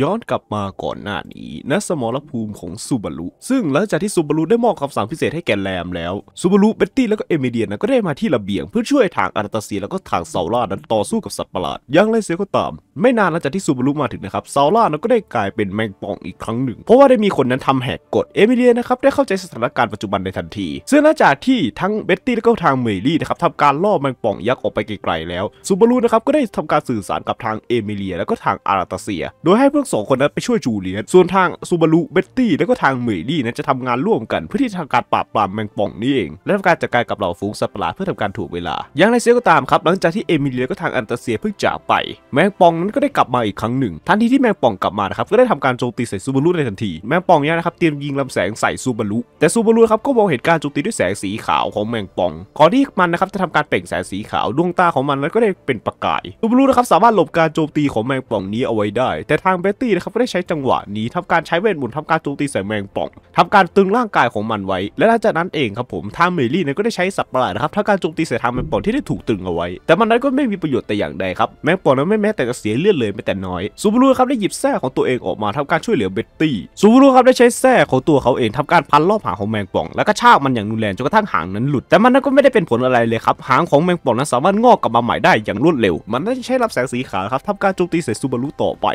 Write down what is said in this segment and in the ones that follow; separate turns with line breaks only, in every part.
ย้อนกลับมาก่อนหน้านี้ณสมรภูมิของซูบารุซึ่งหลังจากที่ซูบารุได้มอบคำสั่งพิเศษให้แกแรมแล้วซูบารุเบตตี้แล้วก็เอมิเดียนะก็ได้มาที่ระเบียง เพื่อช่วยทางอาราตาซีแล้วก็ทางเซาล่านั้นต่อสู้กับสัตว์ประหลาดอย่างไรเสียก็ตาม ไม่นานหลังจากที่ซูบารุมาถึงนะครับเซาล่านั้นก็ได้กลายเป็นแมงป่องอีกครั้งหนึ่ง เพราะว่าได้มีคนนั้นทำแหกกฎเอมิเดียนะครับได้เข้าใจสถานการณ์ปัจจุบันในทันที ซึ่งหลังจากที่ทั้งเบตตี้แล้วก็ทางเมลี่นะครับทำการล่อแมงป่องยักษ์ออกไปไกลๆแล้วซูบารุนะครับก็ได้ทำการสื่อสารกับทางเอมิเลียแล้วก็ทางอาราตาเซีย โดยให้ทั้งสองคนนั้นไปช่วยจูเลียนส่วนทางซูบารุเบตตี้และก็ทางเมยลี่นั้นจะทำงานร่วมกันเพื่อที่ทางการปราบปรามแมงป่องนี่เองและทำการจัดการกับเหล่าฝูงสัตว์ประหลาดเพื่อทำการถูกเวลา อย่างไรเสียก็ตามครับหลังจากที่เอมิเลียก็ทางอันตาเซียเพิ่งจากไป แมงป่องนั้นก็ได้กลับมาอีกครั้งหนึ่ง ทันทีที่แมงป่องกลับมานะครับก็ได้ทำการโจมตีใส่ซูบารุในทันที แมงป่องเนี่ยนะครับเตรียมยิงลำแสงใส่ซูบารุแต่ซูบารุครับก็มองเหตุการณ์โจมตีด้วยแสงสีขาวของแมงป่องก่อนที่มันนะครับจะทำการเปล่งแสงสีขาวดวงตาของมันนั้นก็ได้เป็นประกายซูบารุนะครับสามารถหลบการโจมตีของแมงป่องนี้เอาไว้ได้แต่ทางเบตตี้นะครับก็ได้ใช้จังหวะนี้ทำการใช้เวทมนต์ทำการโจมตีใส่แมงป่องทำการตึงร่างกายของมันไว้ และหลังจากนั้นเองครับผมทามเมลี่เนี่ยก็ได้ใช้สับประหลาดนะครับทำการโจมตี ใส่ทางแมงป่องที่ได้ถูกตึงเอาไว้ แต่มันนั้นก็ไม่มีประโยชน์แต่อย่างใดครับแมงป่องนั้นไม่แม้แต่จะเสียเลือดเลยแม้แต่น้อยซูบูรุครับได้หยิบแส้ของตัวเองออกมาทำการช่วยเหลือเบตตี้ซูบูรุครับได้ใช้แส้ของตัวเขาเอง ทำการพันรอบหางของแมงป่องแล้วก็ชากมันอย่างรุนแรงจนกระทั่งหางนั้นหลุด แต่มันนั้นก็ไม่ได้เป็นผลอะไรเลยครับหางของแมงป่องนั้นสามารถงอกกลับมาใหม่ได้ อย่างรวดเร็ว มันได้ใช้รับแสงสีขาวครับทำการโจมตีใส่ซูบูรุต่อไป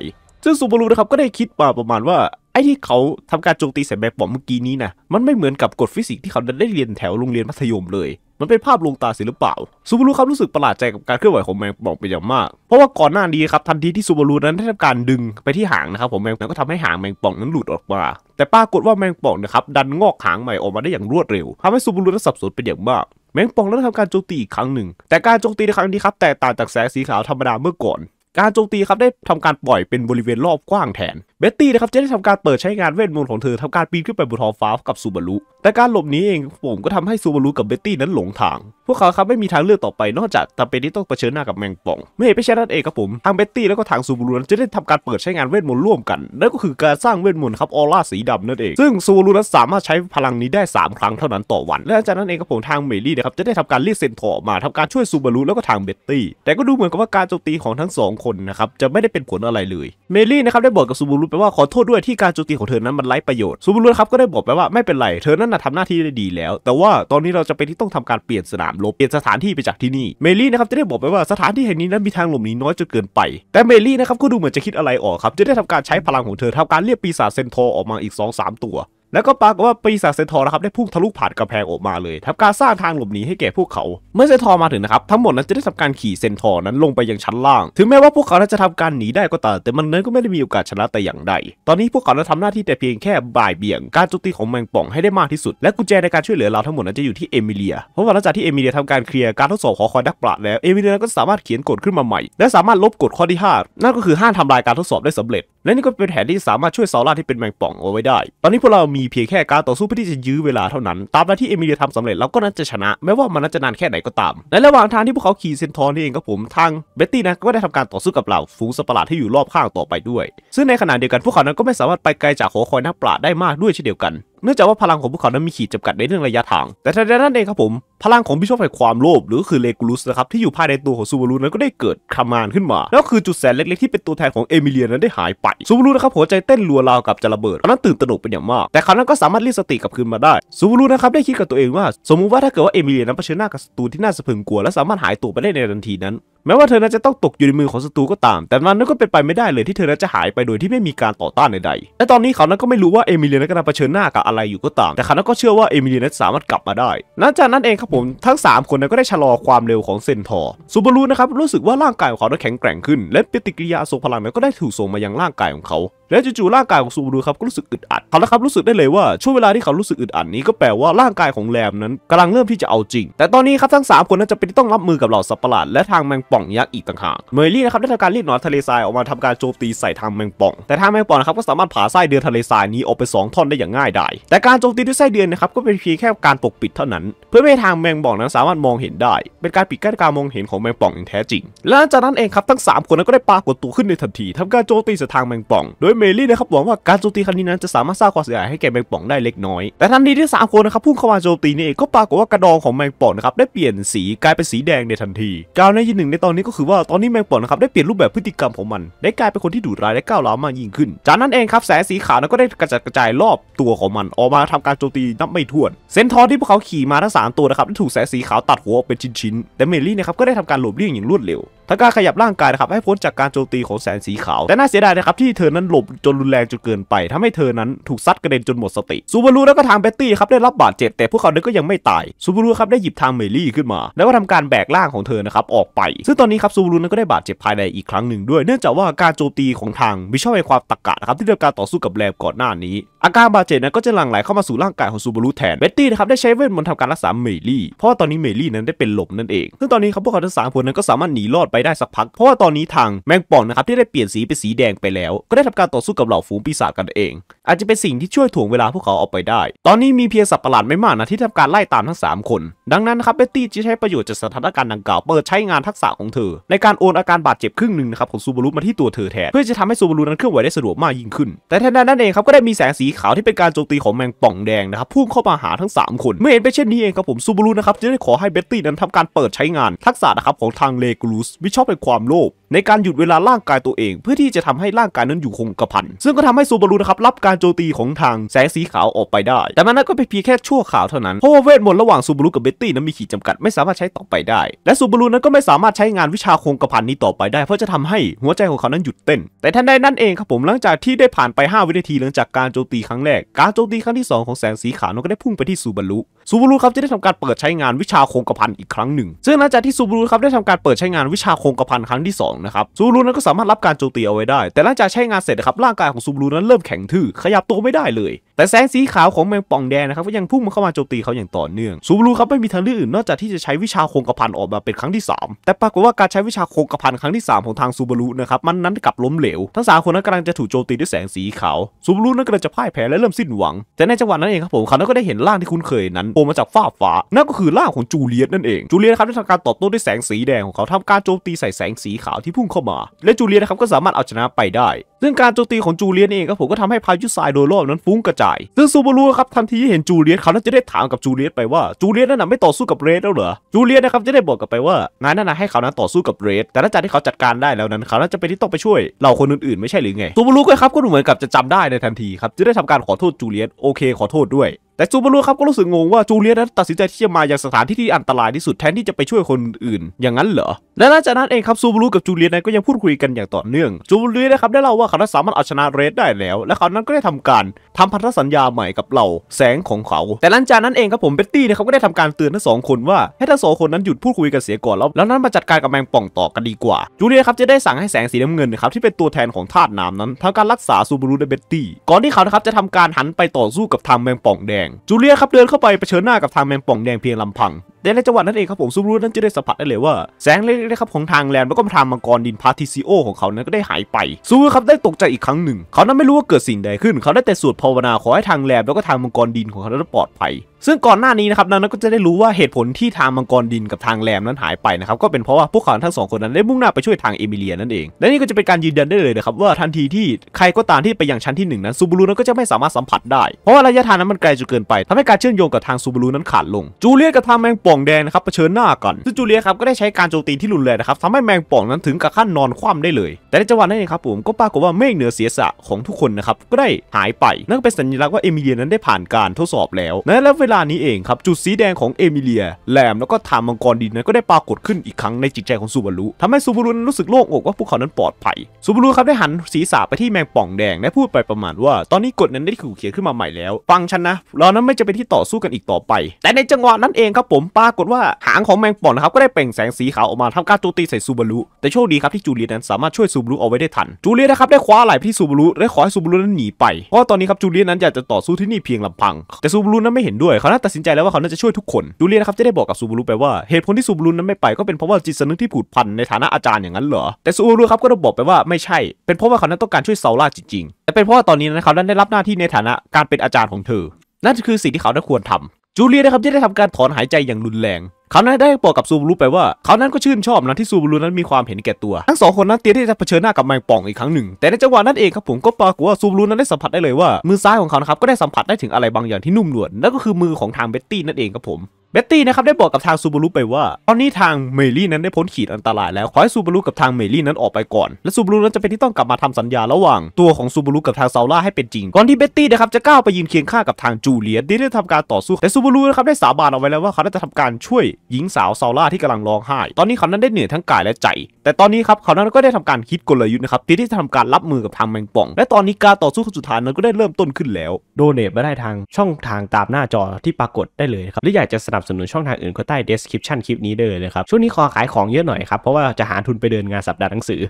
ซึ่งซูบารุนะครับก็ได้คิดมาประมาณว่า ไอ้ที่เขาทำการโจมตีใส่แบบปอมเมื่อกี้นี้นะมันไม่เหมือนกับกฎฟิสิกส์ที่เขาได้เรียนแถวโรงเรียนมัธยมเลย มันเป็นภาพลวงตาสิหรือเปล่าซูบารุครับรู้สึกประหลาดใจกับการเคลื่อนไหวของแมงป่องเป็นอย่างมาก เพราะว่าก่อนหน้านี้ครับ ทันทีที่ซูบารุนั้นได้ทำการดึงไปที่หางนะครับผมแมงปัองก็ทำให้หางแมงป่องนั้นหลุดออกมาแต่ปรากฏว่าแมงป่องนะครับดันงอกหางใหม่ออกมาได้อย่างรวดเร็วทำให้ซูบารุนั้นสับสนเป็นอย่างมากแมงป่องนั้นทำการโจมตีอีกครั้งหนึ่ง แต่การโจมตีในครั้งนี้ครับแตกต่างจากแสงสีขาวธรรมดาเมื่อก่อนการโจมตีครับได้ทำการปล่อยเป็นบริเวณรอบกว้างแทนเบตตี้นะครับจะได้ทำการเปิดใช้งานเวทมนต์ของเธอ ทำการปีนขึ้นไปบนท้องฟ้ากับซูบารุแต่การหลบนี้เองผมก็ทำให้ซูบารุกับเบตตี้นั้นหลงทาง พวกเขาครับไม่มีทางเลือกต่อไปนอกจากจำเป็นที่ต้องเผชิญหน้ากับแมงป่อง ไม่ไปเช่นนั้นเองครับผมทางเบตตี้แล้วก็ทางซูบารุนั้นจะได้ทำการเปิดใช้งานเวทมนต์ร่วมกันนั่นก็คือการสร้างเวทมนต์ครับออร่าสีดำนั่นเองซึ่งซูบารุนั้นสามารถใช้พลังนี้ได้ 3 ครั้งเท่านั้นต่อวันและจากนั้นเองครับผมทางเมลี่นะครับจะได้ทำการเรียกเซนทอมา ทำการช่วยซูบารุแล้วก็ทางเบตตี้แต่ก็ดูเหมือนกับว่าการโจมตีของทั้งสองคนนะครับจะไม่ได้เป็นผลอะไรเลย เมลี่นะครับได้บอกกับซูบูรุไปว่าขอโทษด้วยที่การโจมตีของเธอนั้นมันไร้ประโยชน์ ซูบูรุครับก็ได้บอกไปว่าไม่เป็นไร เธอนั้นทำหน้าที่ได้ดีแล้ว แต่ว่าตอนนี้เราจะไปที่ต้องทำการเปลี่ยนสนามลบเปลี่ยนสถานที่ไปจากที่นี่ เมลี่นะครับจะได้บอกไปว่าสถานที่แห่งนี้นั้นมีทางหลบหนีน้อยจนเกินไป แต่เมลี่นะครับก็ดูเหมือนจะคิดอะไรออกครับจะได้ทำการใช้พลังของเธอทำการเรียกปีศาจเซนโทออกมาอีก 2-3 ตัวแล้วก็ปรากฏว่าปีศาจเซนทอร์นะครับได้พุ่งทะลุผ่านกำแพงออกมาเลยทำการสร้างทางหลบหนีให้แก่พวกเขา เมื่อเซนทอร์มาถึงนะครับทั้งหมดนั้นจะได้ทำการขี่เซนทอร์นั้นลงไปยังชั้นล่าง ถึงแม้ว่าพวกเขานั้นจะทำการหนีได้ก็ตามแต่มันนั้นก็ไม่ได้มีโอกาสชนะแต่อย่างใดตอนนี้พวกเขานั้นทำหน้าที่แต่เพียงแค่บ่ายเบี่ยงการโจมตีของแมงป่องให้ได้มากที่สุดและกุญแจในการช่วยเหลือเราทั้งหมดนั้นจะอยู่ที่เอมิเลียเพราะว่าหลังจากที่เอมิเลียทำการเคลียร์การทดสอบขอคอยดักปลาแล้วเอมิเลียก็สามารถเขียนกฎขึ้นมาใหม่ และสามารถลบกฎข้อที่5นั่นก็คือห้ามทำลายการทดสอบได้สำเร็จและนี่ก็เป็นแผนที่สามารถช่วยซาร่าที่เป็นแมงป่องเอาไว้ได้ ตอนนี้พวกเรามีเพียงแค่การต่อสู้เพื่อที่จะยื้อเวลาเท่านั้น ตามที่เอมิเลียทำสำเร็จเราก็น่าจะชนะแม้ว่ามันจะนานแค่ไหนก็ตาม ในระหว่างทางที่พวกเขาขี่เซนทอนนี่เองครับผมทางเบ็ตตี้นะก็ได้ทำการต่อสู้กับเหล่าฝูงสัตว์ประหลาดที่อยู่รอบข้างต่อไปด้วย ซึ่งในขณะเดียวกันพวกเขานั้นก็ไม่สามารถไปไกลจากหอคอยนักปราชญ์ได้มากด้วยเช่นเดียวกันเนื่องจากว่าพลังของพวกเขานั้นมีขีดจำกัดในเรื่องระยะทาง แต่ทนงด้นเองครับผม พลังของพิชอปแห่งความโลภหรือคือเลกูลุสนะครับที่อยู่ภายในตัวของซูบารุนั้นก็ได้เกิดคำมานขึ้นมาแล้วคือจุดแสนเล็กๆที่เป็นตัวแทนของเอมิเลียนั้นได้หายไปซูบารุนะครับหัวใจเต้นรัวราวกับจะระเบิดตอนนั้นตื่นตระหนกเป็นอย่างมากแต่เขานั้นก็สามารถรีสติกลับคืนมาได้ซูบารุนะครับได้คิดกับตัวเองว่าสมมุติว่าถ้าเกิดว่าเอมิเลียนั้นเผชิญหน้ากับศัตรูที่น่าสะพรึงกลัวและสามารถหายตัวไปได้ในทันทีนั้นแม้ว่าเธอนั้นจะต้องตกอยู่ในมือของศัตรูก็ตาม แต่มันนั้นก็เป็นไปไม่ได้เลยที่เธอนั้นจะหายไปโดยที่ไม่มีการต่อต้านใดๆ และตอนนี้เขานั้นก็ไม่รู้ว่าเอมิเลียนั้นกำลังเผชิญหน้ากับอะไรอยู่ก็ตาม แต่เขานันก็เชื่อว่าเอมิเลียนั้นสามารถกลับมาได้ หลังจากนั้นเองครับผมทั้ง 3 คนนั้นก็ได้ชะลอความเร็วของเซนทอร์ซูบารุนะครับรู้สึกว่าร่างกายของเขาได้แข็งแกร่งขึ้นและปฏิกิริยาโซงพลังนั้นก็ได้ถูกส่งมายังร่างกายของเขาแล้วจู่ๆร่างกายของซูบูรุครับก็รู้สึกอึดอัดเขาละครับรู้สึกได้เลยว่าช่วงเวลาที่เขารู้สึกอึดอัดนี้ก็แปลว่าร่างกายของแรมนั้นกำลังเริ่มที่จะเอาจริง แต่ตอนนี้ครับทั้ง3คนนั้นจะเป็นที่ต้องรับมือกับเหล่าสัตว์ประหลาดและทางแมงป่องยักษ์อีกต่างหากเมลี่นะครับได้ทำการรีดหนอนทะเลทรายออกมาทำการโจมตีใส่ทางแมงป่อง แต่ทางแมงป่องนะครับก็สามารถผ่าไส้เดือนทะเลทรายนี้ออกไป 2ท่อนได้อย่างง่ายดายแต่การโจมตีด้วยไส้เดือนนะครับก็เป็นเพียงแค่การปกปิดเท่านั้น เพื่อไม่ให้ทางแมงป่องนั้นสามารถมองเห็นได้เป็นการปิดกั้นการมองเห็นของแมงป่องอย่างแท้จริง และหลังจากนั้นเองครับทั้ง 3 คนนั้นก็ได้ปรากฏตัวขึ้นในทันที ทำการโจมตีใส่ทางแมงป่องโดยเมลี่นะครับหวังว่าการโจมตีครั้งนี้นั้นจะสามารถสร้างความเสียหายให้แก่แมงป่องได้เล็กน้อย แต่ทันทีที่สามคนนะครับพุ่งเข้ามาโจมตีนี่เองก็ปรากฏว่ากระดองของแมงป่องนะครับได้เปลี่ยนสีกลายเป็นสีแดงในทันทีกาวในยีนหนึ่งในตอนนี้ก็คือว่าตอนนี้แมงป่องนะครับได้เปลี่ยนรูปแบบพฤติกรรมของมัน ได้กลายเป็นคนที่ดุร้ายและก้าวร้าวมากยิ่งขึ้นจากนั้นเองครับแสงสีขาวนั้นก็ได้กระจัดกระจายรอบตัวของมัน ออกมาทำการโจมตีนับไม่ถ้วนเซนทอร์ที่พวกเขาขี่มาทั้งสามตัวนะครับได้ถูกแสงสีขาวตัดหัวเป็นชิ้น ๆแต่เมลี่นะครับก็ได้ทำการหลบเลี่ยงอย่างรวดเร็วทั้งการขยับร่างกายนะครับให้พ้นจากการโจมตีของแสงสีขาวแต่น่าเสียดายนะครับที่เธอนั้นหลบจนรุนแรงจนเกินไปทำให้เธอนั้นถูกซัดกระเด็นจนหมดสติซูบารุแล้วก็ทางเบตตี้ครับได้รับบาดเจ็บแต่พวกเขาเนี่ยก็ยังไม่ตายซูบารุครับได้หยิบทางเมลี่ขึ้นมา แล้วก็ทำการแบกร่างของเธอนะครับออกไป ซึ่งตอนนี้ครับซูบารุนั้นก็ได้บาดเจ็บภายในอีกครั้งหนึ่งด้วยเนื่องจากว่าการโจมตีของทางมิชอบในความตะกะนะครับที่เรื่องการต่อสู้กับแรมก่อนหน้านี้ อาการบาดเจ็บนั้นก็จะหลั่งไหลเข้ามาสู่ร่างกายของซูบารุแทนเบตตี้นะครับได้ใช้เวทมนต์ทำการรักษาเมลี่ เพราะว่าตอนนี้เมลี่นั้นได้เป็นลนั่นเองซึ่งตอนนี้ครับพวกเขาทั้งสามคนนั้นก็สามารถหนีรอดไปได้สักพักเพราะว่าตอนนี้ทางแมงป่องนะครับที่ได้เปลี่ยนสีเป็นสีแดงไปแล้ว ก็ได้ทำการต่อสู้กับเหล่าฝูงปีศาจกันเอง อาจจะเป็นสิ่งที่ช่วยถ่วงเวลาพวกเขาออกไปได้ ตอนนี้มีเพียงสัตว์ประหลาดไม่มากนะที่ทำการไล่ตามทั้ง 3 คน ดังนั้นนะครับเบตตี้จะใช้ประโยชน์จากสถานการณ์ดังกล่าวเปิดใช้งานทักษะของเธอ ในการโอนอาการบาดเจ็บครึ่งหนึ่งนะครับ ของซูบารุมาที่ตัวเธอแทน เพื่อจะทำให้ซูบารุนั้นเคลื่อนไหวได้สะดวกมากยิ่งขึ้นแต่ทันใดนั้นเองครับก็ได้มีแสงสีขาวที่เป็นการโจมตีของแมงป่องแดงนะครับพุ่งเข้ามาหาทั้ง3คนเมื่อเห็นเป็นเช่นนี้เองครับผมซูบารุนะครับจึงได้ขอให้เบตตี้นั้นทำการเปิดใช้งานทักษะนะครับของทางเลกูลูสวิชอบเป็นความโลภในการหยุดเวลาร่างกายตัวเอง เพื่อที่จะทำให้ร่างกายนั้นอยู่คงกระพันซึ่งก็ทำให้ซูบารุนะครับรับการโจมตีของทางแสงสีขาวออกไปได้ แต่มันั้นก็เป็นเพียงแค่ชั่วข่าวเท่านั้นเพราะว่าเวทมนต์ระหว่างซูบารุกับเบตตี้นั้นมีขีดจำกัดไม่สามารถใช้ต่อไปได้ และซูบารุนั้นก็ไม่สามารถใช้งานวิชาคงกระพันนี้ต่อไปได้เพราะจะทำให้หัวใจของเขานั้นหยุดเต้น แต่ทันใดนั่นเองครับผมหลังจากที่ได้ผ่านไป 5 วินาทีหลังจากการโจมตีครั้งแรกการโจมตีครั้งที่2ของแสงสีขาวนั้นก็ได้พุ่งไปที่ซูบารุซูบารุครับจะได้ทำการเปิดใช้งานวิชาคงกระพันอีกครั้งหนึ่งซึ่งหลังจากที่ซูบารุครับได้ทำการเปิดใช้งานวิชาคงกระพันครั้งที่2นะครับซูรุนั้นก็สามารถรับการโจมตีเอาไว้ได้ แต่หลังจากใช้งานเสร็จนะครับ ร่างกายของซูรุนั้นเริ่มแข็งทื่อ ขยับตัวไม่ได้เลยแต่แสงสีขาวของแมงป่องแดงนะครับก็ยังพุ่งมาเข้ามาโจมตีเขาอย่างต่อเนื่องซูบารุครับไม่มีทางเลือกอื่นนอกจากที่จะใช้วิชาคงกระพันออกมาเป็นครั้งที่ 3 แต่ปรากฏว่าการใช้วิชาคงกระพันครั้งที่ 3ของทางซูบารุนะครับมันนั้นกลับล้มเหลวทั้งสามคนนั้นกำลังจะถูกโจมตีด้วยแสงสีขาวซูบารุนั้นกำลังจะพ่ายแพ้และเริ่มสิ้นหวังแต่ในจังหวะนั้นเองครับผมเขาก็ได้เห็นร่างที่คุ้นเคยนั้นโผล่มาจากฟ้าฟ้านั่นก็คือร่างของจูเลียตนั่นเอง จูเลียตครับได้ทำการตอบโต้ด้วยแสงสีแดงของเขาทำการโจมตีใส่แสงสีขาวที่พุ่งเข้ามา และจูเลียตนะครับก็สามารถเอาชนะไปได้ ซึ่งการโจมตีของจูเลียตเองครับผมก็ทำให้พายุทรายโดยรอบนั้นฟุ้งกระจาายซึ่งซูบารุครับทันทีที่ เห็นจูเลียตเขาน่าจะได้ถามกับจูเลียตไปว่าจูเลียตนั่นน่ะไม่ต่อสู้กับเรดแล้วเหรอจูเลียตนะครับจะได้บอกกลับไปว่างานนั่นน่ะให้เขานั้นต่อสู้กับเรดแต่หลังจากที่เขาจัดการได้แล้วนั้นเขาน่าจะเป็นที่ต้องไปช่วยเราคนอื่นๆไม่ใช่หรือไงซูบารุก็ครับก็เหมือนกับจะจำได้ในทันทีครับจะได้ทำการขอโทษจูเลียตโอเคขอโทษด้วยแต่ซูบารุครับก็รู้สึกงงว่า จูเลียนั้นตัดสินใจที่จะมาอย่างสถานที่ที่อันตรายที่สุดแทนที่จะไปช่วยคนอื่น อย่างนั้นเหรอ และหลังจากนั้นเองครับซูบารุกับจูเลียนั้นก็ยังพูดคุยกันอย่างต่อเนื่องจูเลียนะครับได้เล่าว่าเขาสามารถเอาชนะเรดได้แล้ว และเขานั้นก็ได้ทำการทำพันธสัญญาใหม่กับเราแสงของเขา แต่หลังจากนั้นเองครับผมเบตตี้นะครับก็ได้ทำการเตือนทั้งสองคนว่า ให้ทั้งสองคนนั้นหยุดพูดคุยกันเสียก่อนแล้วแล้วนั้นมาจัดการกับแมงป่องต่อกันดีกว่า จูเลียครับจะได้สั่งให้แสงสีน้ำเงินนะครับที่เป็นตัวแทนของธาตุน้ำนั้นทำการรักษาซูบารุและเบตตี้ก่อนที่เขานะครับจะทำการหันไปต่อสู้กับทางแมงป่องแดงจูเลียครับเดินเข้าไปเผชิญหน้ากับทางแมงป่องแดงเพียงลำพังแต่ในจังหวะนั้นเองครับผมซูบูรุนั้นจะได้สัมผัสได้เลยว่าแสงเล็กๆครับของทางแลนด์แล้วก็ทางมังกรดินพาทิซิโอของเขานั้นก็ได้หายไป ซูบูรุครับได้ตกใจอีกครั้งหนึ่ง เขานั้นไม่รู้ว่าเกิดสิ่งใดขึ้น เขาได้แต่สวดภาวนาขอให้ทางแลนด์แล้วก็ทางมังกรดินของเขานั้นปลอดภัยซึ่งก่อนหน้านี้นะครับนั้นก็จะได้รู้ว่าเหตุผลที่ทางมังกรดินกับทางแรมนั้นหายไปนะครับก็เป็นเพราะว่าพวกเขาทั้งสองคนนั้นได้มุ่งหน้าไปช่วยทางเอมิเลียนั่นเองและนี่ก็จะเป็นการยืนยันได้เลยนะครับว่าทันทีที่ใครก็ตามที่ไปยังชั้นที่1นั้นซูบูรุนั้นก็จะไม่สามารถสัมผัสได้ เพราะว่าระยะทางนั้นมันไกลจนเกินไปทำให้การเชื่อมโยงกับทางซูบูรุนั้นขาดลง จูเลียกับทางแมงปป่องแดงนะครับเผชิญหน้ากันซึ่งจูเลียครับก็ได้ใช้การโจมตีที่รุนแรงนะครับทำให้แมงป่องนั้นถึงกับขั้นนอนคว่ำได้เลย แต่ในจังหวะนั้นเองครับผมก็ปรากฏว่าเมฆเหนือเสียสะของทุกคนนะครับก็ได้หายไป นั่นเป็นสัญลักษณ์ว่าเอมิเลียนั้นได้ผ่านการทดสอบแล้วนะและเวลานี้เองครับจุดสีแดงของเอมิเลียแหลมแล้วก็ทามังกรดินนั้นก็ได้ปรากฏขึ้นอีกครั้งในจิตใจของซูบารุทำให้ซูบารุนนั้รู้สึกโล่งอกว่าพวกเขานั้นปลอดภัยซูบารุครับได้หันศีรษะไปที่แมงป่องแดงและพูดไปประมาณว่าตอนนี้กฎนั้นได้ถูกเขียนขึ้นมาใหม่แล้วฟังฉันนะเรานั้นไม่จะเป็นที่ต่อสู้กันอีกต่อไป แต่ในจังหวะนั้นเองครับผมปรากฏว่าหางของแมงป่องนะครับ ก็ได้เปล่งแสงสีขาวออกมาทำการโจมตีใส่ซูบารุแต่โชคดีครับ ที่จูเลียนั้นสามารถช่วยซูบารุเอาไว้ได้ทันจูเลียนะครับ ได้คว้าไหล่ที่ซูบารุและขอให้ซูบารุนั้นหนีไป เพราะตอนนี้ครับจูเลียนั้นอยากจะต่อสู้ที่นี่เพียงลำพัง แต่ซูบารุนั้นไม่เห็นด้วย เขาน่าตัดสินใจแล้วว่าเขาน่าจะช่วยทุกคนจูเลียนะครับจะได้บอกกับซูบารุไปว่าเหตุผลที่ซูบารุนั้นไม่ไปก็เป็นเพราะว่าจิตสำนึกที่ผูกพันในฐานะอาจารย์อย่างนั้นเหรอแต่ซูบารุครับก็ได้บอกไปว่าไม่ใช่เป็นเพราะว่าเขานั้นต้องการช่วยเซาล่าจริงๆ แต่เป็นเพราะว่าตอนนี้นะครับนั้นได้รับหน้าที่ในฐานะการเป็นอาจารย์ของเธอ นั่นคือสิ่งที่เขา้องควรทำจูเลียนะครับได้ทำการถอนหายใจอย่างรุนแรง เขานั้นได้บอกกับซูบูรุไปว่า เขานั้นก็ชื่นชอบนะที่ซูบูรุนั้นมีความเห็นแก่ตัว ทั้งสองคนนั้นเตรียมที่จะเผชิญหน้ากับแมงป่องอีกครั้งหนึ่ง แต่ในจังหวะนั้นเองครับผมก็ปรากฏว่าซูบูรุนั้นได้สัมผัสได้เลยว่ามือซ้ายของเขาครับก็ได้สัมผัสได้ถึงอะไรบางอย่างที่นุ่มนวลนั่นก็คือมือของทางเบ็ตตี้นั่นเองครับผมเบตตี้นะครับ ได้บอกกับทางซูบารุไปว่าตอนนี้ทางเมลี่นั้นได้พ้นขีดอันตรายแล้วขอให้ซูบารุกับทางเมลี่นั้นออกไปก่อน และซูบารุนั้นจะเป็นที่ต้องกลับมาทำสัญญาระหว่าง ตัวของซูบารุกับทางซาล่าให้เป็นจริงก่อนที่เบตตี้นะครับจะก้าวไปยืนเคียงข้างกับทางจูเลียตที่ได้ทำการต่อสู้แต่ซูบารุนะครับได้สาบานเอาไว้แล้วว่าเขาจะทำการช่วยหญิงสาวซาล่าที่กำลังร้องไห้ตอนนี้เขานั้นได้เหนื่อยทั้งกายและใจ แต่ตอนนี้ครับเขานั้นก็ได้ทำการคิดกลยุทธ์นะครับที่ได้ทำการรับมือกับทางแมงป่องและตอนนี้การต่อสู้สุดท้ายนั้นก็ได้เริ่มต้นขึ้นแล้วโดเนทมาได้ทางช่องทางตามหน้าจอที่ปรากฏได้เลยครับและออยากจะสนับนับสนุนช่องทางอื่นก็ใต้ description คลิปนี้เลยนะครับช่วงนี้ขอขายของเยอะหน่อยครับเพราะว่าจะหาทุนไปเดินงานสัปดาห์หนังสือ